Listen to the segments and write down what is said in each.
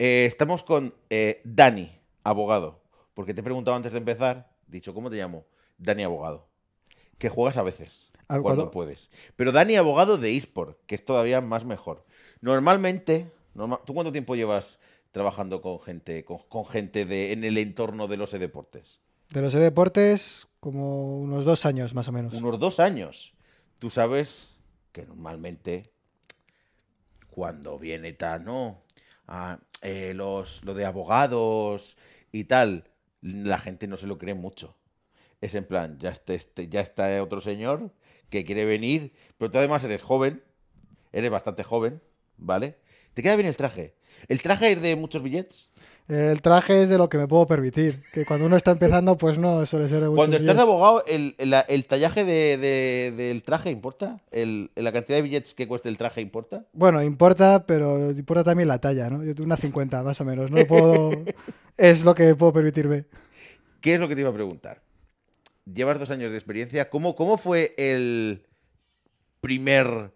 Eh, estamos con eh, Dani, abogado. Porque te he preguntado antes de empezar, dicho, ¿cómo te llamo? Dani, abogado. Que juegas a veces, ah, cuando puedes. Pero Dani, abogado de eSport, que es todavía más mejor. Normalmente, ¿tú cuánto tiempo llevas trabajando con gente, con, gente de, en el entorno de los e-deportes? De los e-deportes, como unos dos años más o menos. Unos dos años. Tú sabes que normalmente cuando viene Tano, Ah, eh, los, lo de abogados y tal, la gente no se lo cree mucho. Es en plan, ya, este, este, ya está otro señor que quiere venir, pero tú además eres joven, eres bastante joven, ¿vale? Te queda bien el traje. ¿El traje es de muchos billetes? El traje es de lo que me puedo permitir. Que cuando uno está empezando, pues no suele ser de muchos Cuando estás abogado, ¿el, tallaje del traje importa? ¿La cantidad de billetes que cueste el traje importa? Bueno, importa, pero importa también la talla, ¿no? Yo tengo una 50 más o menos. No puedo. es lo que puedo permitirme. ¿Qué es lo que te iba a preguntar? Llevas dos años de experiencia. ¿Cómo, cómo fue el primer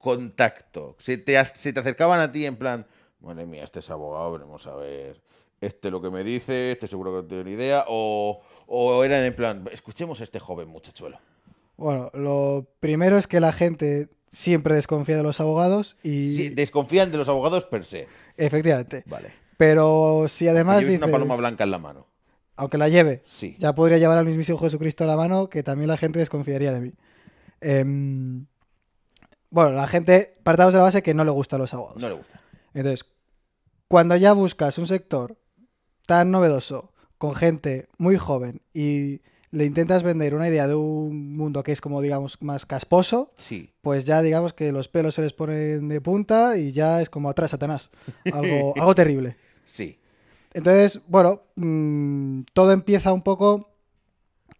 contacto. si te, te acercaban a ti en plan, bueno, mía, este es abogado, vamos a ver, este lo que me dice, este seguro que tiene la idea, o, o eran en plan, escuchemos a este joven muchachuelo. Bueno, lo primero es que la gente siempre desconfía de los abogados y... Sí, desconfían de los abogados per se. Efectivamente. Vale. Pero si además... Tienes una paloma blanca en la mano. Aunque la lleve. Sí. Ya podría llevar al mismísimo Jesucristo a la mano, que también la gente desconfiaría de mí. Eh, bueno, la gente, partamos de la base que no le gustan los aguados. No le gusta. Entonces, cuando ya buscas un sector tan novedoso, con gente muy joven y le intentas vender una idea de un mundo que es como, digamos, más casposo, sí. pues ya digamos que los pelos se les ponen de punta y ya es como atrás Satanás. Algo, algo terrible. Sí. Entonces, bueno, mm, todo empieza un poco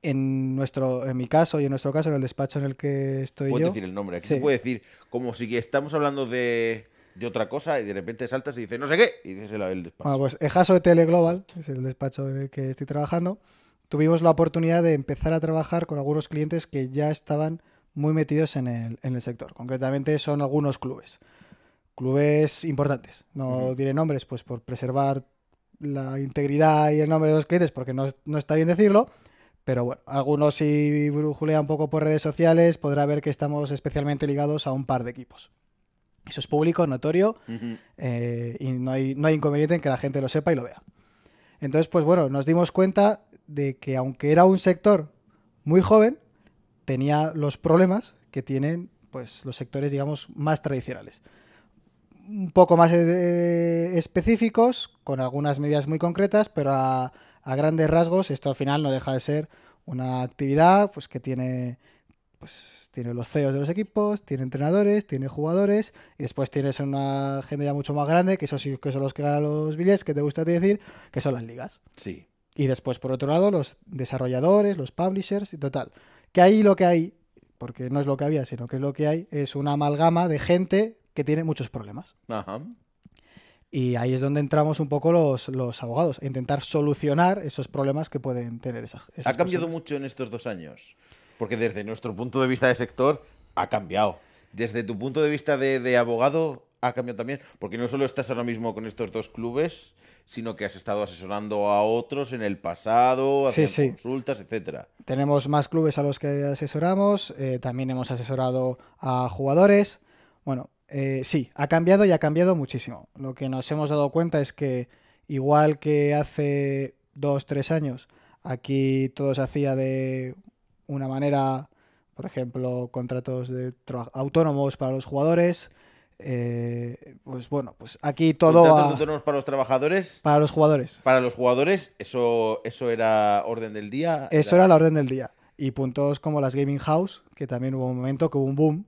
en nuestro en mi caso y en nuestro caso en el despacho en el que estoy yo yo, decir el nombre aquí se puede decir como si estamos hablando de, de otra cosa y de repente saltas y dices no sé qué y dices el, despacho ah, pues Ejaso de Teleglobal es el despacho en el que estoy trabajando tuvimos la oportunidad de empezar a trabajar con algunos clientes que ya estaban muy metidos en el, en el sector concretamente son algunos clubes clubes importantes no diré nombres pues por preservar la integridad y el nombre de los clientes porque no, no está bien decirlo pero bueno, algunos si brujulea un poco por redes sociales podrá ver que estamos especialmente ligados a un par de equipos. Eso es público, notorio, eh, y no hay, inconveniente en que la gente lo sepa y lo vea. Entonces, pues bueno, nos dimos cuenta de que aunque era un sector muy joven, tenía los problemas que tienen pues, los sectores, digamos, más tradicionales. Un poco más eh, específicos, con algunas medidas muy concretas, pero a, a grandes rasgos, esto al final no deja de ser una actividad pues, que tiene, pues, tiene los CEOs de los equipos, tiene entrenadores, tiene jugadores, y después tienes una gente ya mucho más grande, que, sí que son los que ganan los billetes, que te gusta decir, que son las ligas. Sí. Y después, por otro lado, los desarrolladores, los publishers y total. Que ahí lo que hay, porque no es lo que había, sino que es lo que hay, es una amalgama de gente que tiene muchos problemas. Ajá. Y ahí es donde entramos un poco los, los abogados, intentar solucionar esos problemas que pueden tener esas. ha cambiado mucho en estos dos años, porque desde nuestro punto de vista de sector ha cambiado. Desde tu punto de vista de, abogado ha cambiado también, porque no solo estás ahora mismo con estos dos clubes, sino que has estado asesorando a otros en el pasado, haciendo consultas, etcétera. Tenemos más clubes a los que asesoramos, eh, también hemos asesorado a jugadores. Bueno, eh, sí, ha cambiado y ha cambiado muchísimo. Lo que nos hemos dado cuenta es que igual que hace dos, tres años, aquí todo se hacía de una manera, por ejemplo, contratos de autónomos para los jugadores. Eh, pues bueno, pues aquí todo. ¿Contratos autónomos para los trabajadores? Para los jugadores. Para los jugadores, eso, eso era orden del día. Eso era la orden del día. Y puntos como las Gaming House, que también hubo un momento que hubo un boom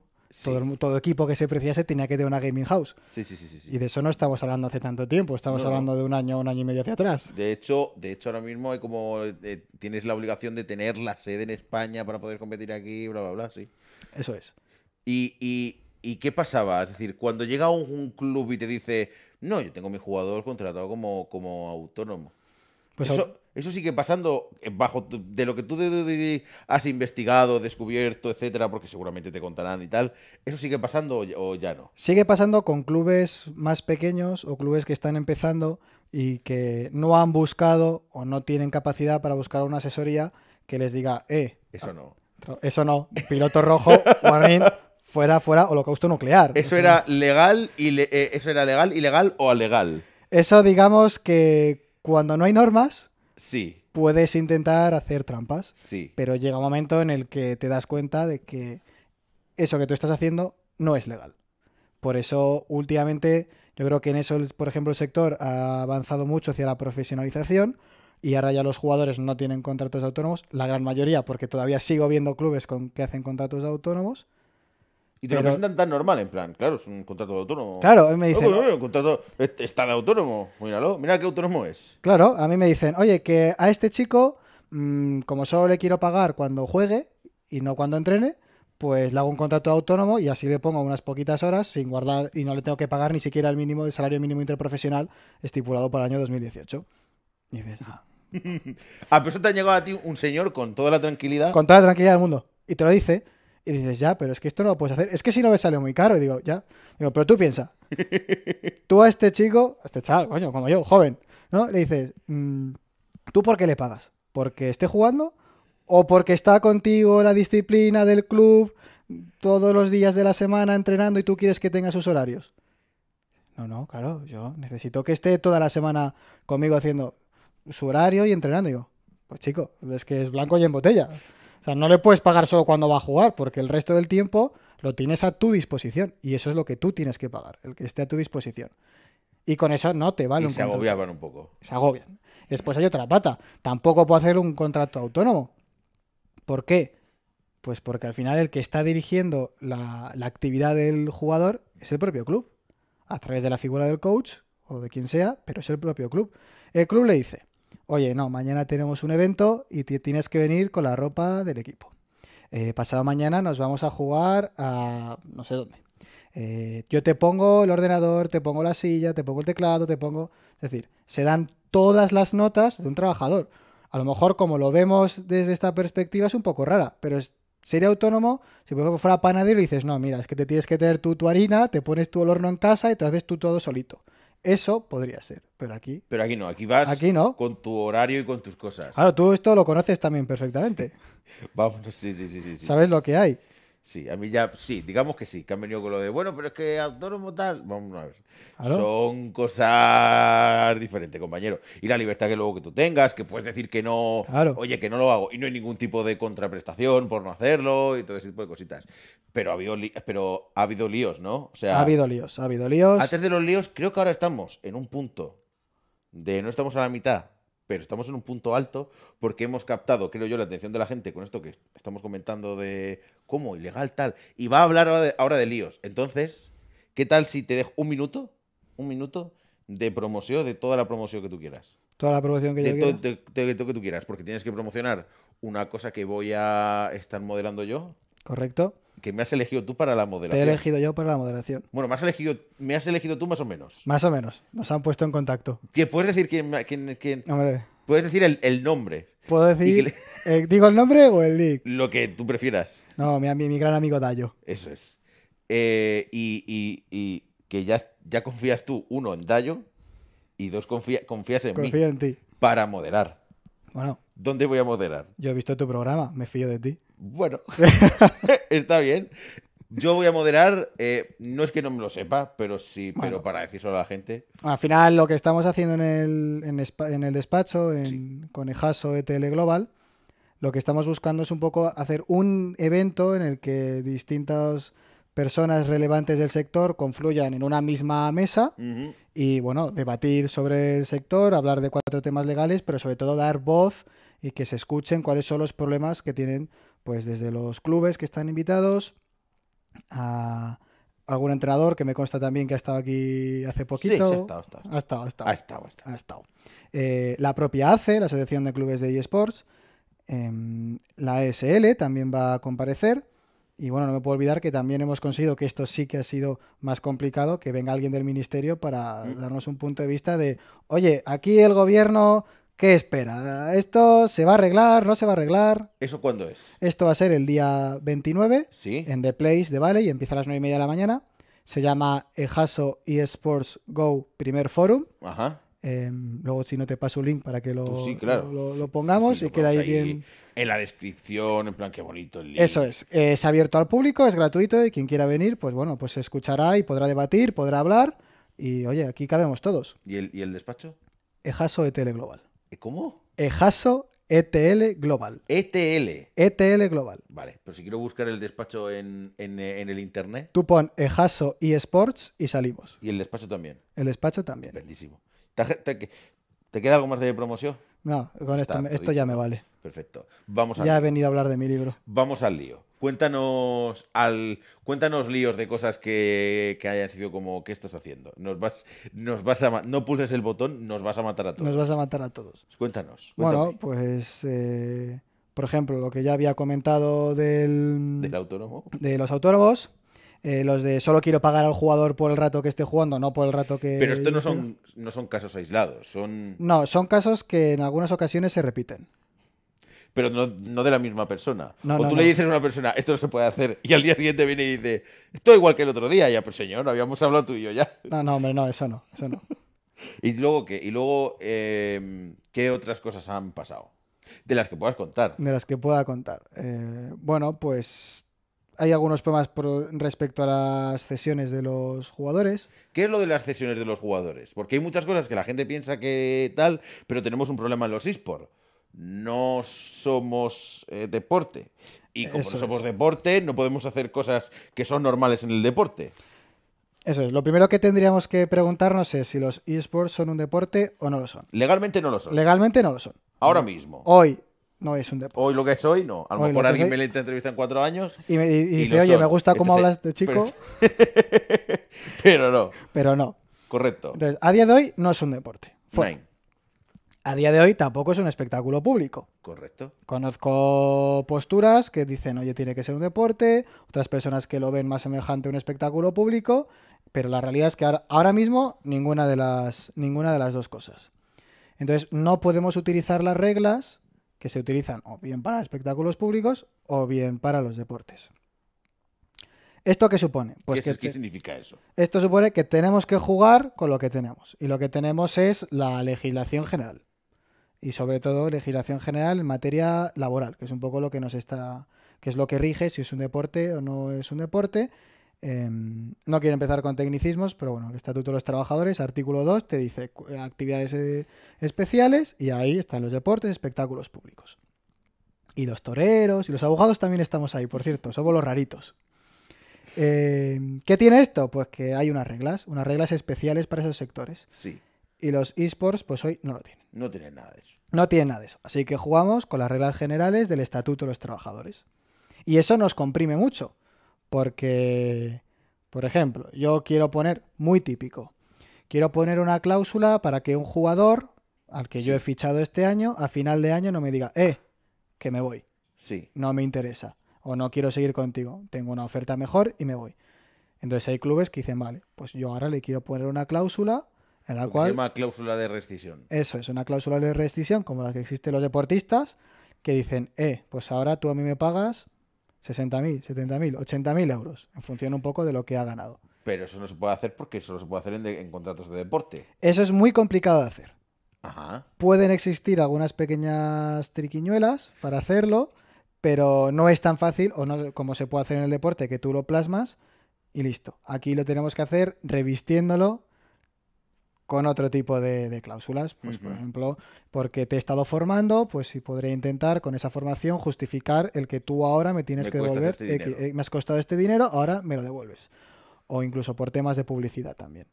todo, equipo que se preciase tenía que tener una gaming house. Sí, sí, sí, Y de eso no estamos hablando hace tanto tiempo, estamos hablando de un año, un año y medio hacia atrás. De hecho, de hecho ahora mismo hay como eh, tienes la obligación de tener la sede en España para poder competir aquí, bla, bla, bla, sí. Eso es. Y, qué pasaba? Es decir, cuando llega un, club y te dice, no, yo tengo mi jugador contratado como, como autónomo. Pues eso sigue pasando eh, bajo de lo que tú has investigado, descubierto, etcétera, porque seguramente te contarán y tal. ¿Eso sigue pasando o ya no? Sigue pasando con clubes más pequeños o clubes que están empezando y que no han buscado o no tienen capacidad para buscar una asesoría que les diga, eh. Eso ah, no. Eso no. Piloto rojo, fuera, fuera, holocausto nuclear. Eso era legal, y eh, eso era legal, ilegal o alegal. Eso digamos que cuando no hay normas Puedes intentar hacer trampas. Pero llega un momento en el que te das cuenta de que eso que tú estás haciendo no es legal. Por eso, últimamente, yo creo que en eso, por ejemplo, el sector ha avanzado mucho hacia la profesionalización y ahora ya los jugadores no tienen contratos autónomos, la gran mayoría, porque todavía sigo viendo clubes con que hacen contratos autónomos y te lo presentan tan normal, en plan, claro, es un contrato de autónomo. Claro, a mí me dicen. Pues, contrato está de autónomo, míralo, mira qué autónomo es. Claro, a mí me dicen, oye, que a este chico, mm, como solo le quiero pagar cuando juegue y no cuando entrene, pues le hago un contrato autónomo y así le pongo unas poquitas horas sin guardar y no le tengo que pagar ni siquiera el mínimo, el salario mínimo interprofesional estipulado para el año 2018. Y dices, ah. a ah, pesar te ha llegado a ti un señor con toda la tranquilidad. Con toda la tranquilidad del mundo. Y te lo dice. Y dices, ya, pero es que esto no lo puedes hacer. Es que si no me sale muy caro. Y digo, ya. Digo, pero tú piensa. Tú a este chico, a este chaval, coño, como yo, joven, ¿no? Le dices, mm, ¿tú por qué le pagas? ¿Porque esté jugando? ¿O porque está contigo la disciplina del club todos los días de la semana entrenando y tú quieres que tenga sus horarios? No, no, claro, yo necesito que esté toda la semana conmigo haciendo su horario y entrenando. Digo, pues chico, es que es blanco y en botella. O sea, no le puedes pagar solo cuando va a jugar, porque el resto del tiempo lo tienes a tu disposición. Y eso es lo que tú tienes que pagar, el que esté a tu disposición. Y con eso no te vale un un se un poco. Se agobian. Después hay otra pata. Tampoco puedo hacer un contrato autónomo. ¿Por qué? Pues porque al final el que está dirigiendo la actividad del jugador es el propio club. A través de la figura del coach o de quien sea, pero es el propio club. El club le dice, oye, no, mañana tenemos un evento y tienes que venir con la ropa del equipo. Eh, pasado mañana nos vamos a jugar a no sé dónde. Eh, yo te pongo el ordenador, te pongo la silla, te pongo el teclado, te pongo... Es decir, se dan todas las notas de un trabajador. A lo mejor como lo vemos desde esta perspectiva es un poco rara, pero sería autónomo, si por ejemplo fuera panadero y dices, no, mira, es que te tienes que tener tú tu harina, te pones tu horno en casa y te haces tú todo solito. Eso podría ser, pero aquí. Pero aquí no, aquí vas con tu horario y con tus cosas. Claro, tú esto lo conoces también perfectamente. Vamos, sí, sí, sí, sí. Sabes lo que hay. Sí, a mí ya, sí, digamos que sí, que han venido con lo de, bueno, pero es que autónomo tal, vamos a ver. Ah, Son cosas diferentes, compañero. Y la libertad que luego que tú tengas, que puedes decir que no, oye, que no lo hago, y no hay ningún tipo de contraprestación por no hacerlo y todo ese tipo de cositas. Pero ha habido, pero ha habido líos, ¿no? O sea, ha habido líos, ha habido líos. Antes de los líos, creo que ahora estamos en un punto de no estamos a la mitad pero estamos en un punto alto porque hemos captado, creo yo, la atención de la gente con esto que estamos comentando de cómo ilegal tal. Y va a hablar ahora de, líos. Entonces, ¿qué tal si te dejo un minuto? Un minuto de promoción, de toda la promoción que tú quieras. Toda la promoción que yo quiera. De todo que tú quieras, porque tienes que promocionar una cosa que voy a estar modelando yo. Correcto que me has elegido tú para la moderación. Te he elegido yo para la moderación. Bueno, me has elegido, me has elegido tú más o menos. Más o menos. Nos han puesto en contacto. ¿Qué puedes decir quién, Hombre. Puedes decir el, nombre. Puedo decir. ¿Digo el nombre o el nick? Lo que tú prefieras. No, mi, gran amigo Dayo. Eso es. Eh, y, que ya, confías tú, uno, en Dayo y dos, confías en mí. Confío en ti. Para moderar. Bueno. ¿Dónde voy a moderar? Yo he visto tu programa, me fío de ti bueno, está bien. Yo voy a moderar, eh, no es que no me lo sepa, pero sí, pero para decirlo a la gente. Al final, lo que estamos haciendo en el, en el despacho, en, Conejaso ETL Global, lo que estamos buscando es un poco hacer un evento en el que distintas personas relevantes del sector confluyan en una misma mesa y, bueno, debatir sobre el sector, hablar de cuatro temas legales, pero sobre todo dar voz y que se escuchen cuáles son los problemas que tienen pues desde los clubes que están invitados a algún entrenador que me consta también que ha estado aquí hace poquito. Sí, sí ha, estado, ha, estado, ha estado. Ha estado, eh, la propia ACE, la Asociación de Clubes de eSports. Em, la ESL también va a comparecer. Y bueno, no me puedo olvidar que también hemos conseguido que esto sí que ha sido más complicado, que venga alguien del ministerio para darnos un punto de vista de, oye, aquí el gobierno ¿Qué espera? ¿Esto se va a arreglar? ¿No se va a arreglar? ¿Eso cuándo es? Esto va a ser el día 29 en The Place de y empieza a las 9 y media de la mañana. Se llama Ejaso eSports Go Primer Forum. Ajá. Em, luego, si no te paso un link para que lo, lo, pongamos y queda ahí, bien. En la descripción, en plan, qué bonito el link. Eso es. es abierto al público, es gratuito y quien quiera venir, pues bueno, pues escuchará y podrá debatir, podrá hablar. Y oye, aquí cabemos todos. ¿Y el, y el despacho? Ejaso de Global. ¿Eh, ¿Cómo? Ejaso ETL Global. ETL. ETL Global. Vale, pero si quiero buscar el despacho en, el internet. Tú pon Ejaso eSports y salimos. Y el despacho también. El despacho también. Bendísimo. te queda algo más de promoción? No, con esto, ya me vale. Perfecto. Vamos ya he venido a hablar de mi libro. Vamos al lío. Cuéntanos al cuéntanos líos de cosas que, hayan sido como ¿qué estás haciendo? Nos vas nos vas a no pulses el botón, nos vas a matar a todos. Nos vas a matar a todos. Cuéntanos. Bueno, pues eh, por ejemplo, lo que ya había comentado del del autónomo. De los autónomos eh, los de solo quiero pagar al jugador por el rato que esté jugando, no por el rato que... Pero estos no son, no son casos aislados, son... No, son casos que en algunas ocasiones se repiten pero no, de la misma persona. o tú le dices a una persona, esto no se puede hacer, y al día siguiente viene y dice, esto igual que el otro día, ya, pues señor, habíamos hablado tú y yo ya. No, no, hombre, no, eso no, eso no. ¿Y luego qué? ¿Y luego em, qué otras cosas han pasado? De las que puedas contar. De las que pueda contar. Eh, bueno, pues hay algunos problemas respecto a las cesiones de los jugadores. ¿Qué es lo de las cesiones de los jugadores? Porque hay muchas cosas que la gente piensa que tal, pero tenemos un problema en los eSports. No somos eh, deporte. Y como no somos deporte, no podemos hacer cosas que son normales en el deporte. Eso es. Lo primero que tendríamos que preguntarnos es si los eSports son un deporte o no lo son. Legalmente no lo son. Legalmente no lo son. Ahora mismo. Hoy, no es un deporte. Hoy lo que es hoy, no. A lo mejor alguien me le entrevista en cuatro años. Y, dice, oye, me gusta cómo hablas de chico. Pero... no. Pero no. Correcto. Entonces, a día de hoy no es un deporte. Fue. A día de hoy tampoco es un espectáculo público. Correcto. Conozco posturas que dicen, oye, tiene que ser un deporte, otras personas que lo ven más semejante a un espectáculo público, pero la realidad es que ahora mismo ninguna de las, ninguna de las dos cosas. Entonces, no podemos utilizar las reglas que se utilizan o bien para espectáculos públicos o bien para los deportes. ¿Esto qué supone? ¿Qué, pues significa eso? Esto supone que tenemos que jugar con lo que tenemos. Y lo que tenemos es la legislación general. Y sobre todo legislación general en materia laboral, que es un poco lo que nos está, que es lo que rige si es un deporte o no es un deporte Em, no quiero empezar con tecnicismos, pero bueno, el Estatuto de los Trabajadores, artículo 2, te dice eh, actividades eh, especiales y ahí están los deportes, espectáculos públicos. Y los toreros y los abogados también estamos ahí, por cierto, somos los raritos. Em, ¿Qué tiene esto? Pues que hay unas reglas, unas reglas especiales para esos sectores. Sí. Y los esports, pues hoy no lo tienen. No tienen nada de eso. No tienen nada de eso. Así que jugamos con las reglas generales del Estatuto de los Trabajadores. Y eso nos comprime mucho porque, por ejemplo, yo quiero poner, muy típico, quiero poner una cláusula para que un jugador al que yo he fichado este año, a final de año no me diga, eh, que me voy. Sí. No me interesa. O no quiero seguir contigo. Tengo una oferta mejor y me voy. Entonces hay clubes que dicen, vale, pues yo ahora le quiero poner una cláusula en la cual... se llama cláusula de rescisión. Eso, es una cláusula de rescisión como la que existen los deportistas que dicen, eh, pues ahora tú a mí me pagas 60.000, 70.000, 80.000 euros, en función un poco de lo que ha ganado. Pero eso no se puede hacer porque solo se puede hacer en, contratos de deporte. Eso es muy complicado de hacer. Pueden existir algunas pequeñas triquiñuelas para hacerlo, pero no es tan fácil o no como se puede hacer en el deporte que tú lo plasmas y listo. Aquí lo tenemos que hacer revistiéndolo con otro tipo de, cláusulas. Pues, por ejemplo, porque te he estado formando, pues si podré intentar con esa formación justificar el que tú ahora me tienes que devolver. Este eh, eh, me has costado este dinero, ahora me lo devuelves. O incluso por temas de publicidad también.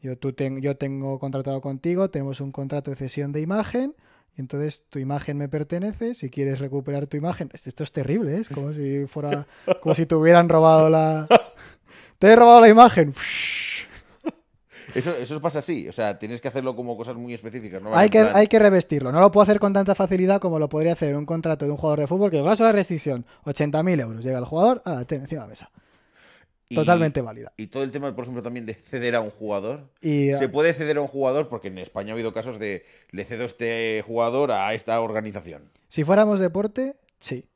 Yo, tú yo tengo contratado contigo, tenemos un contrato de cesión de imagen, entonces tu imagen me pertenece, si quieres recuperar tu imagen, esto, es terrible, ¿eh? es como si fuera, como si te hubieran robado la... Te he robado la imagen. Eso, pasa así, o sea, tienes que hacerlo como cosas muy específicas. ¿no? Hay, que, hay que revestirlo, no lo puedo hacer con tanta facilidad como lo podría hacer un contrato de un jugador de fútbol que vas a la rescisión, 80.000 euros, llega el jugador, a la encima de la mesa. Totalmente válida. Y todo el tema, por ejemplo, también de ceder a un jugador. Ah, se puede ceder a un jugador porque en España ha habido casos de le cedo este jugador a esta organización. Si fuéramos deporte, sí.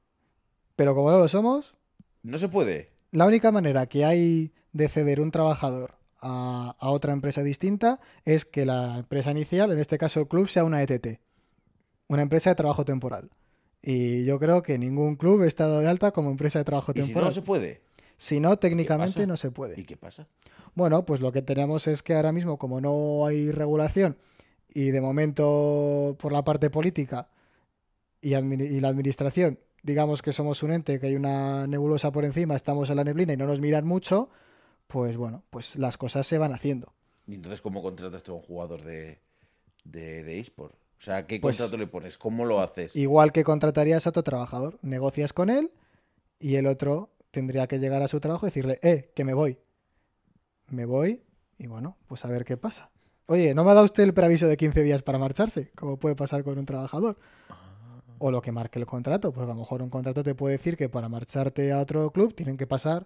Pero como no lo somos... No se puede. La única manera que hay de ceder un trabajador a, otra empresa distinta es que la empresa inicial, en este caso el club, sea una ETT, una empresa de trabajo temporal. Y yo creo que ningún club ha estado de alta como empresa de trabajo temporal. Si no, se puede. Si no, técnicamente no se puede. ¿Y qué pasa? Bueno, pues lo que tenemos es que ahora mismo, como no hay regulación y de momento por la parte política y, y la administración digamos que somos un ente, que hay una nebulosa por encima, estamos en la neblina y no nos miran mucho, pues bueno, pues las cosas se van haciendo. ¿Y entonces cómo contratas a un jugador de, de, eSport? O sea, ¿qué pues contrato le pones? ¿Cómo lo haces? Igual que contratarías a tu trabajador. Negocias con él y el otro tendría que llegar a su trabajo y decirle, eh, que me voy. Me voy y bueno, pues a ver qué pasa. Oye, ¿no me ha dado usted el preaviso de 15 días para marcharse? Como puede pasar con un trabajador. Ah o lo que marque el contrato, porque a lo mejor un contrato te puede decir que para marcharte a otro club tienen que pasar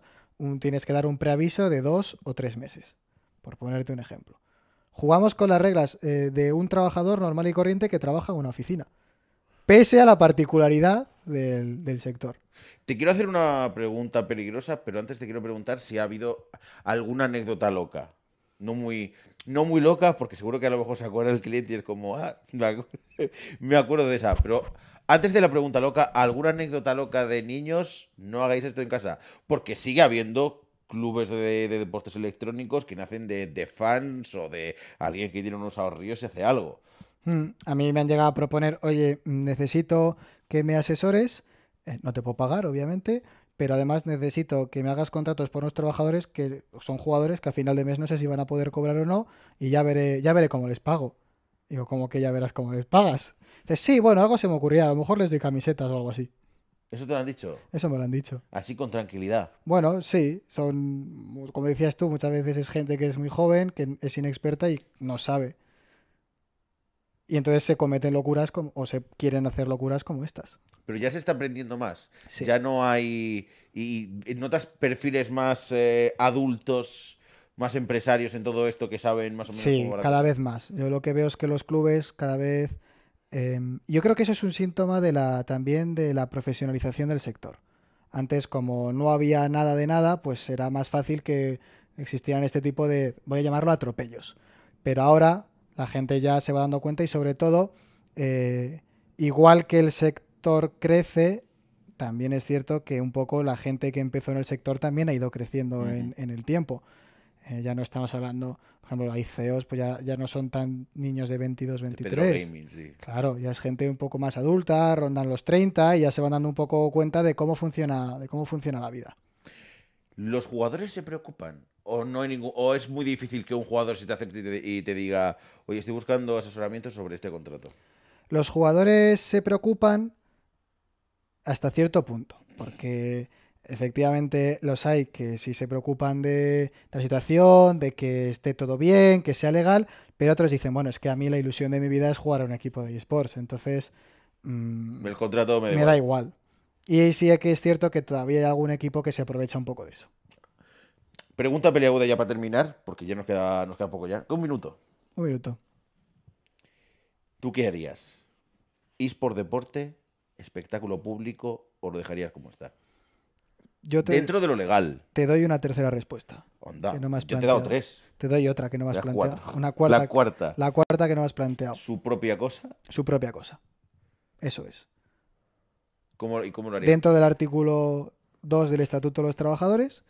tienes que dar un preaviso de dos o tres meses, por ponerte un ejemplo. Jugamos con las reglas eh, de un trabajador normal y corriente que trabaja en una oficina, pese a la particularidad del, sector. Te quiero hacer una pregunta peligrosa, pero antes te quiero preguntar si ha habido alguna anécdota loca. No muy, no muy loca, porque seguro que a lo mejor se acuerda el cliente y es como, ah, me acuerdo de esa, pero antes de la pregunta loca, ¿alguna anécdota loca de niños? No hagáis esto en casa. Porque sigue habiendo clubes de, deportes electrónicos que nacen de, fans o de alguien que tiene unos ahorrillos y hace algo. Hmm, a mí me han llegado a proponer, oye, necesito que me asesores. Eh, no te puedo pagar, obviamente pero además necesito que me hagas contratos por unos trabajadores que son jugadores que a final de mes no sé si van a poder cobrar o no y ya veré ya veré cómo les pago. Digo, como que ya verás cómo les pagas? Dices, sí, bueno, algo se me ocurría, a lo mejor les doy camisetas o algo así. ¿Eso te lo han dicho? Eso me lo han dicho. Así con tranquilidad. Bueno, sí, son, como decías tú, muchas veces es gente que es muy joven, que es inexperta y no sabe. Y entonces se cometen locuras o se quieren hacer locuras como estas. Pero ya se está aprendiendo más. Ya no hay... Y, notas perfiles más eh, adultos, más empresarios en todo esto que saben más o menos. Sí, cada vez más. Yo lo que veo es que los clubes cada vez Em, yo creo que eso es un síntoma también de la profesionalización del sector. Antes, como no había nada de nada, pues era más fácil que existieran este tipo de, voy a llamarlo atropellos. Pero ahora la gente ya se va dando cuenta y sobre todo, eh, igual que el sector crece, también es cierto que un poco la gente que empezó en el sector también ha ido creciendo en, el tiempo. Eh, ya no estamos hablando, por ejemplo, hay CEOs, pues ya, no son tan niños de 22, 23. Claro, ya es gente un poco más adulta, rondan los 30 y ya se van dando un poco cuenta de cómo funciona, de cómo funciona la vida. ¿Los jugadores se preocupan? ¿O, no hay ningún, o es muy difícil que un jugador se te acerque y te, y te diga, oye, estoy buscando asesoramiento sobre este contrato? Los jugadores se preocupan hasta cierto punto, porque Efectivamente, los hay que si se preocupan de, la situación, de que esté todo bien, que sea legal, pero otros dicen, bueno, es que a mí la ilusión de mi vida es jugar a un equipo de esports, entonces... Mm, el contrato me, da igual. Y sí que es cierto que todavía hay algún equipo que se aprovecha un poco de eso. Pregunta peleaguda ya para terminar, porque ya nos queda, nos queda poco ya. Un minuto. Un minuto. ¿Tú qué harías? ¿Esport deporte, espectáculo público o lo dejarías como está? dentro de lo legal. Te doy una tercera respuesta. Onda. Yo te he dado tres. Te doy otra que no me has planteado. Una cuarta. La cuarta. La cuarta que no has planteado. ¿Su propia cosa? Su propia cosa. Eso es. ¿Cómo, ¿Y cómo lo haría? Dentro del artículo 2 del Estatuto de los Trabajadores,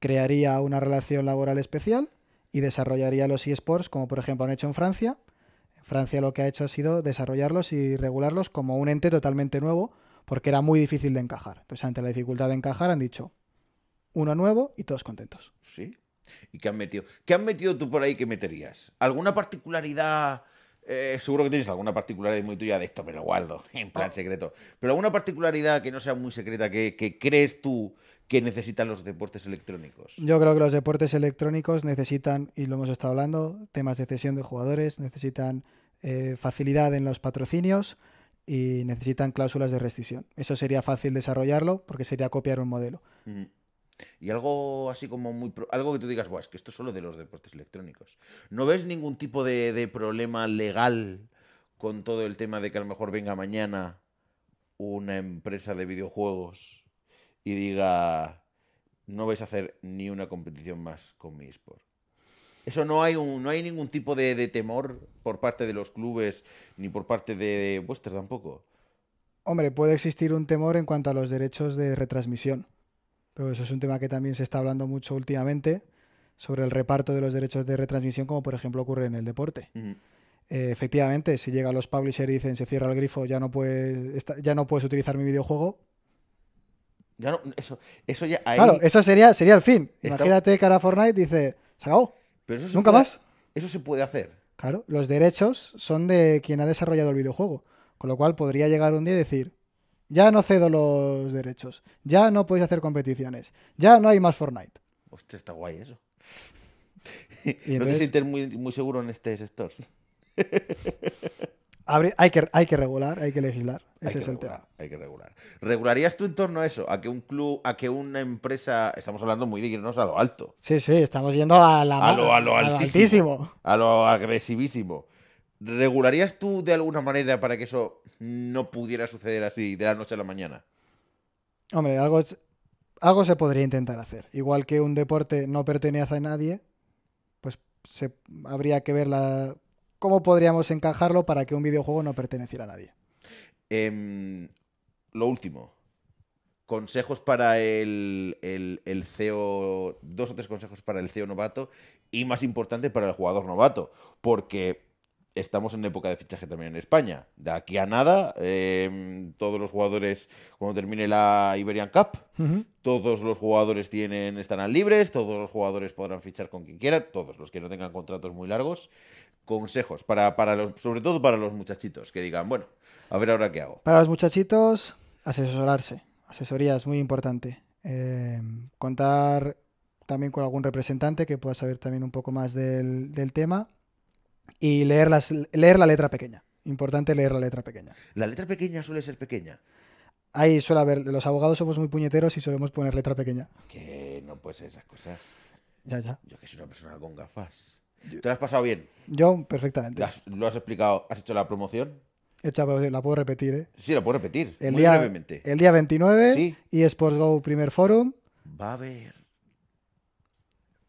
crearía una relación laboral especial y desarrollaría los eSports, como por ejemplo han hecho en Francia. En Francia lo que ha hecho ha sido desarrollarlos y regularlos como un ente totalmente nuevo porque era muy difícil de encajar. Entonces, ante la dificultad de encajar, han dicho uno nuevo y todos contentos. Sí. ¿Y qué han metido? ¿Qué han metido tú por ahí que meterías? ¿Alguna particularidad? Eh, seguro que tienes alguna particularidad muy tuya de esto, pero lo guardo, en plan ah. secreto. Pero alguna particularidad que no sea muy secreta, que, crees tú que necesitan los deportes electrónicos? Yo creo que los deportes electrónicos necesitan, y lo hemos estado hablando, temas de cesión de jugadores, necesitan eh, facilidad en los patrocinios, y necesitan cláusulas de rescisión. Eso sería fácil desarrollarlo porque sería copiar un modelo. Y algo así como muy... Algo que tú digas, Buah, es que esto es solo de los deportes electrónicos. ¿No ves ningún tipo de, de, problema legal con todo el tema de que a lo mejor venga mañana una empresa de videojuegos y diga, no vais a hacer ni una competición más con mi sport. Eso no hay, un, no hay ningún tipo de, temor por parte de los clubes ni por parte de vuestras tampoco. Hombre, puede existir un temor en cuanto a los derechos de retransmisión. Pero eso es un tema que también se está hablando mucho últimamente sobre el reparto de los derechos de retransmisión, como por ejemplo ocurre en el deporte. Eh, efectivamente, si llegan los publishers y dicen se cierra el grifo, ya no puedes, ya no puedes utilizar mi videojuego. Ya no, eso, eso ya Claro, eso sería, sería el fin. Imagínate cara que ahora Fortnite dice, se acabó. Pero eso Nunca más. Eso se puede hacer. Claro, los derechos son de quien ha desarrollado el videojuego. Con lo cual podría llegar un día y decir, ya no cedo los derechos, ya no podéis hacer competiciones, ya no hay más Fortnite. Hostia, está guay eso. ¿No te sientes muy, muy seguro en este sector? hay, que, hay que regular, hay que legislar. Ese es el tema. Hay que regular. ¿Regularías tú en torno a eso? A que un club, a que una empresa. Estamos hablando muy de a lo alto. Sí, sí, estamos yendo a, lo, altísimo, A lo agresivísimo. ¿Regularías tú de alguna manera para que eso no pudiera suceder así de la noche a la mañana? Hombre, algo, algo se podría intentar hacer. Igual que un deporte no pertenece a nadie, pues se, habría que ver la ¿Cómo podríamos encajarlo para que un videojuego no perteneciera a nadie? Em, lo último. Consejos para el, el, CEO. Dos o tres consejos para el CEO novato. Y más importante para el jugador novato. Porque estamos en época de fichaje también en España. De aquí a nada, em, todos los jugadores, cuando termine la Iberian Cup, todos los jugadores tienen, estarán libres, todos los jugadores podrán fichar con quien quieran, todos los que no tengan contratos muy largos consejos, para, los, sobre todo para los muchachitos, que digan, bueno, a ver ahora qué hago. Para los muchachitos, asesorarse. Asesoría es muy importante. Eh, contar también con algún representante que pueda saber también un poco más del, tema y leer, las, leer la letra pequeña. Importante leer la letra pequeña. ¿La letra pequeña suele ser pequeña? Ahí suele haber, los abogados somos muy puñeteros y solemos poner letra pequeña. Que no puede ser esas cosas. Ya, ya. Yo que soy una persona con gafas. ¿Te lo has pasado bien? Yo, perfectamente. ¿Lo has explicado? ¿Has hecho la promoción? He hecho la promoción, la puedo repetir, ¿eh? Sí, la puedo repetir. El muy día, brevemente. El día 29, sí. y Go Primer Forum. Va a haber.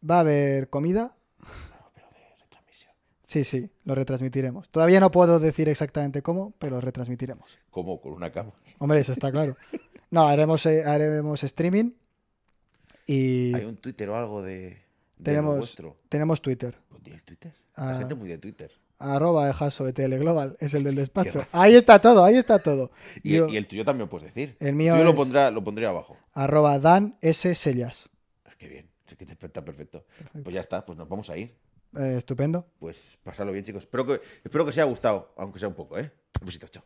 Va a haber comida. Ah, pero de retransmisión. Sí, sí, lo retransmitiremos. Todavía no puedo decir exactamente cómo, pero lo retransmitiremos. ¿Cómo? ¿Con una cama? Hombre, eso está claro. No, haremos, eh, haremos streaming y... Hay un Twitter o algo de... Tenemos, tenemos Twitter. ¿Tiene pues Twitter? La ah. gente muy de Twitter. Arroba de Global, es el del despacho. ahí está todo, ahí está todo. Y, el tuyo también lo puedes decir. Yo lo, pondré lo pondría abajo. Arroba Dan S. Sellas. Es bien, que está perfecto. Pues ya está, pues nos vamos a ir. Eh, estupendo. Pues pasarlo bien, chicos. Espero que, espero que os haya gustado, aunque sea un poco, ¿eh? Un besito, chao.